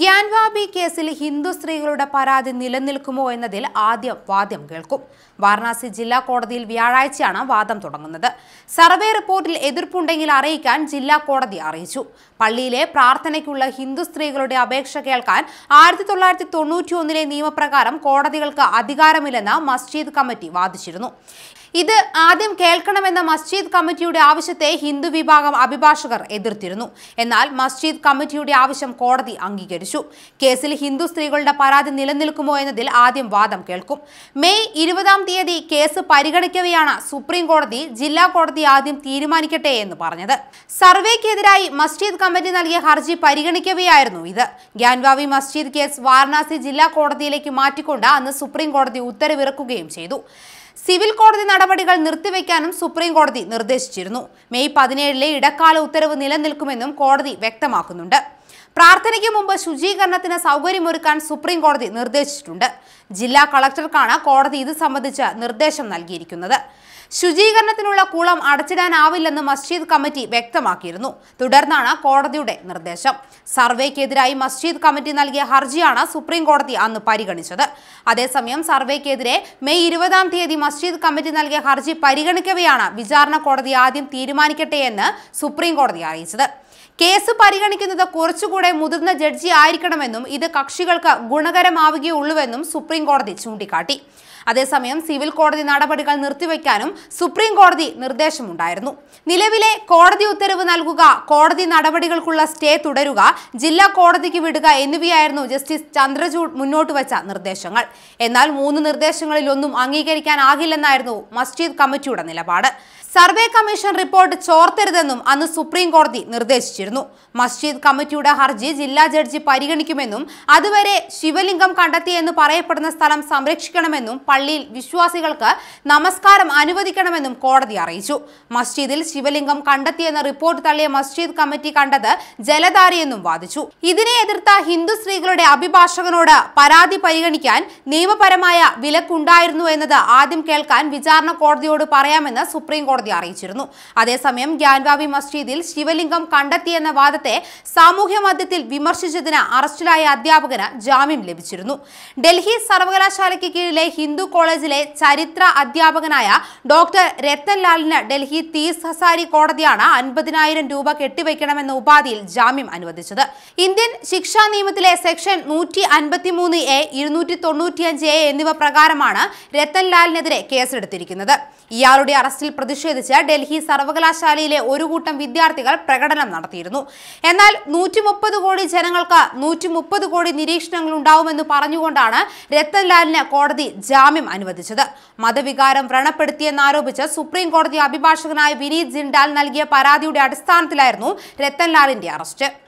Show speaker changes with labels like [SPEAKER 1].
[SPEAKER 1] ഗ്യാൻവാബി കേസിൽ ഹിന്ദു സ്ത്രീകളുടെ പരാതി നിലനിൽക്കുമോ എന്നതിൽ ആദ്യം വാദ്യം കേൾക്കും വാരണാസി ജില്ലാ കോടതിയിൽ വ്യാഴാഴ്ചയാണ് വാദം തുടങ്ങുന്നത് സർവേ റിപ്പോർട്ടിൽ എതിർപ്പുണ്ടെങ്കിൽ അറിയിക്കാൻ ജില്ലാ കോടതി അറിയിച്ചു പള്ളിയിലെ പ്രാർത്ഥനയ്ക്കുള്ള ഹിന്ദു സ്ത്രീകളുടെ അപേക്ഷ കേൾക്കാൻ ആയിരത്തി തൊള്ളായിരത്തി തൊണ്ണൂറ്റി ഒന്നിലെ നിയമപ്രകാരം കോടതികൾക്ക് അധികാരമില്ലെന്ന് മസ്ജിദ് കമ്മിറ്റി വാദിച്ചിരുന്നു ഇത് ആദ്യം കേൾക്കണമെന്ന മസ്ജിദ് കമ്മിറ്റിയുടെ ആവശ്യത്തെ ഹിന്ദു വിഭാഗം അഭിഭാഷകർ എതിർത്തിരുന്നു എന്നാൽ മസ്ജിദ് കമ്മിറ്റിയുടെ ആവശ്യം കോടതി അംഗീകരിച്ചു കേസിൽ ഹിന്ദു സ്ത്രീകളുടെ പരാതി നിലനിൽക്കുമോ എന്നതിൽ ആദ്യം വാദം കേൾക്കും മെയ് ഇരുപതാം തീയതി കേസ് പരിഗണിക്കവെയാണ് സുപ്രീം കോടതി ജില്ലാ കോടതി ആദ്യം തീരുമാനിക്കട്ടെ എന്ന് പറഞ്ഞത് സർവേക്കെതിരായി മസ്ജിദ് കമ്മിറ്റി നൽകിയ ഹർജി പരിഗണിക്കവെയായിരുന്നു ഇത് ഗ്യാൻവാവി മസ്ജിദ് കേസ് വാരണാസി ജില്ലാ കോടതിയിലേക്ക് മാറ്റിക്കൊണ്ട് അന്ന് സുപ്രീം കോടതി ഉത്തരവിറക്കുകയും ചെയ്തു സിവിൽ കോടതി നടപടികൾ നിർത്തിവെക്കാനും സുപ്രീം കോടതി നിർദ്ദേശിച്ചിരുന്നു മെയ് പതിനേഴിലെ ഇടക്കാല ഉത്തരവ് നിലനിൽക്കുമെന്നും കോടതി വ്യക്തമാക്കുന്നുണ്ട് പ്രാർത്ഥനയ്ക്ക് മുമ്പ് ശുചീകരണത്തിന് സൗകര്യമൊരുക്കാൻ സുപ്രീം കോടതി നിർദ്ദേശിച്ചിട്ടുണ്ട് ജില്ലാ കളക്ടർക്കാണ് കോടതി ഇത് സംബന്ധിച്ച് നിർദ്ദേശം നൽകിയിരിക്കുന്നത് ശുചീകരണത്തിനുള്ള കുളം അടച്ചിടാനാവില്ലെന്ന് മസ്ജിദ് കമ്മിറ്റി വ്യക്തമാക്കിയിരുന്നു തുടർന്നാണ് കോടതിയുടെ നിർദ്ദേശം സർവേക്കെതിരായി മസ്ജിദ് കമ്മിറ്റി നൽകിയ ഹർജിയാണ് സുപ്രീം കോടതി അന്ന് പരിഗണിച്ചത് അതേസമയം സർവേക്കെതിരെ മെയ് ഇരുപതാം തീയതി മസ്ജിദ് കമ്മിറ്റി നൽകിയ ഹർജി പരിഗണിക്കവെയാണ് വിചാരണ കോടതി ആദ്യം തീരുമാനിക്കട്ടെ എന്ന് സുപ്രീം കോടതി അറിയിച്ചത് കേസ് പരിഗണിക്കുന്നത് കുറച്ചുകൂടെ മുതിർന്ന ജഡ്ജി ആയിരിക്കണമെന്നും ഇത് കക്ഷികൾക്ക് ഗുണകരമാവുകയുള്ളൂവെന്നും സുപ്രീം കോടതി ചൂണ്ടിക്കാട്ടി അതേസമയം സിവിൽ കോടതി നടപടികൾ നിർത്തിവെക്കാനും സുപ്രീം കോടതി നിർദ്ദേശമുണ്ടായിരുന്നു നിലവിലെ കോടതി ഉത്തരവ് നൽകുക കോടതി നടപടികൾക്കുള്ള സ്റ്റേ തുടരുക ജില്ലാ കോടതിക്ക് വിടുക എന്നിവയായിരുന്നു ജസ്റ്റിസ് ചന്ദ്രചൂഡ് മുന്നോട്ട് വച്ച നിർദ്ദേശങ്ങൾ എന്നാൽ മൂന്ന് നിർദ്ദേശങ്ങളിലൊന്നും അംഗീകരിക്കാനാകില്ലെന്നായിരുന്നു മസ്ജിദ് കമ്മിറ്റിയുടെ നിലപാട് സർവേ കമ്മീഷൻ റിപ്പോർട്ട് ചോർത്തരുതെന്നും അന്ന് സുപ്രീം കോടതി നിർദ്ദേശിച്ചിരുന്നു മസ്ജിദ് കമ്മിറ്റിയുടെ ഹർജി ജില്ലാ ജഡ്ജി പരിഗണിക്കുമെന്നും അതുവരെ ശിവലിംഗം കണ്ടെത്തിയെന്ന് പറയപ്പെടുന്ന സ്ഥലം സംരക്ഷിക്കണമെന്നും പള്ളിയിൽ വിശ്വാസികൾക്ക് നമസ്കാരം അനുവദിക്കണമെന്നും കോടതി അറിയിച്ചു മസ്ജിദിൽ ശിവലിംഗം കണ്ടെത്തിയെന്ന റിപ്പോർട്ട് തള്ളിയ മസ്ജിദ് കമ്മിറ്റി കണ്ടത് ജലധാരയെന്നും വാദിച്ചു ഇതിനെ എതിർത്ത ഹിന്ദു സ്ത്രീകളുടെ അഭിഭാഷകനോട് പരാതി പരിഗണിക്കാൻ നിയമപരമായ വിലക്കുണ്ടായിരുന്നു എന്നത് ആദ്യം കേൾക്കാൻ വിചാരണ കോടതിയോട് പറയാമെന്ന് സുപ്രീം കോടതി അറിയിച്ചിരുന്നു അതേസമയം ഗ്യാൻവാവി മസ്ജിദിൽ ശിവലിംഗം കണ്ടെത്തിയെന്ന വാദത്തെ സാമൂഹ്യ മധ്യത്തിൽ വിമർശിച്ചതിന് അറസ്റ്റിലായ അധ്യാപകന് ജാമ്യം ലഭിച്ചിരുന്നു ഡൽഹി സർവകലാശാലയ്ക്ക് കീഴിലെ ഹിന്ദു ഹിന്ദു കോളേജിലെ ചരിത്ര അധ്യാപകനായ ഡോക്ടർ രത്തൻലാലിന് ഡൽഹി തീസ് ഹസാരി കോടതിയാണ് അൻപതിനായിരം രൂപ കെട്ടിവയ്ക്കണമെന്ന ഉപാധിയിൽ ജാമ്യം അനുവദിച്ചത് ഇന്ത്യൻ ശിക്ഷാ നിയമത്തിലെ സെക്ഷൻ നൂറ്റി അൻപത്തിമൂന്ന് എ ഇരുന്നൂറ്റി തൊണ്ണൂറ്റിയഞ്ച് എ എന്നിവ പ്രകാരമാണ് രത്തൻലാലിനെതിരെ കേസെടുത്തിരിക്കുന്നത് ഇയാളുടെ അറസ്റ്റിൽ പ്രതിഷേധിച്ച് ഡൽഹി സർവകലാശാലയിലെ ഒരു കൂട്ടം വിദ്യാർത്ഥികൾ പ്രകടനം നടത്തിയിരുന്നു എന്നാൽ നൂറ്റി മുപ്പത് കോടി ജനങ്ങൾക്ക് നൂറ്റി മുപ്പത് കോടി നിരീക്ഷണങ്ങൾ ഉണ്ടാവുമെന്ന് പറഞ്ഞുകൊണ്ടാണ് രത്തൻലാലിന് കോടതി ജാമ്യം അനുവദിച്ചത് മതവികാരം വ്രണപ്പെടുത്തിയെന്നാരോപിച്ച് സുപ്രീം കോടതി അഭിഭാഷകനായ വിനീത് ജിൻഡാൽ നൽകിയ പരാതിയുടെ അടിസ്ഥാനത്തിലായിരുന്നു രത്തൻലാലിന്റെ അറസ്റ്റ്